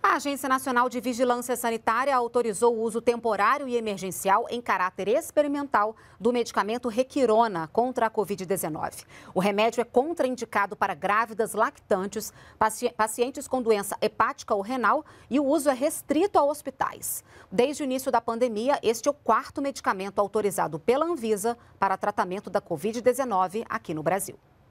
A Agência Nacional de Vigilância Sanitária autorizou o uso temporário e emergencial em caráter experimental do medicamento Requirona contra a Covid-19. O remédio é contraindicado para grávidas lactantes, pacientes com doença hepática ou renal e o uso é restrito a hospitais. Desde o início da pandemia, este é o quarto medicamento autorizado pela Anvisa para tratamento da Covid-19 aqui no Brasil.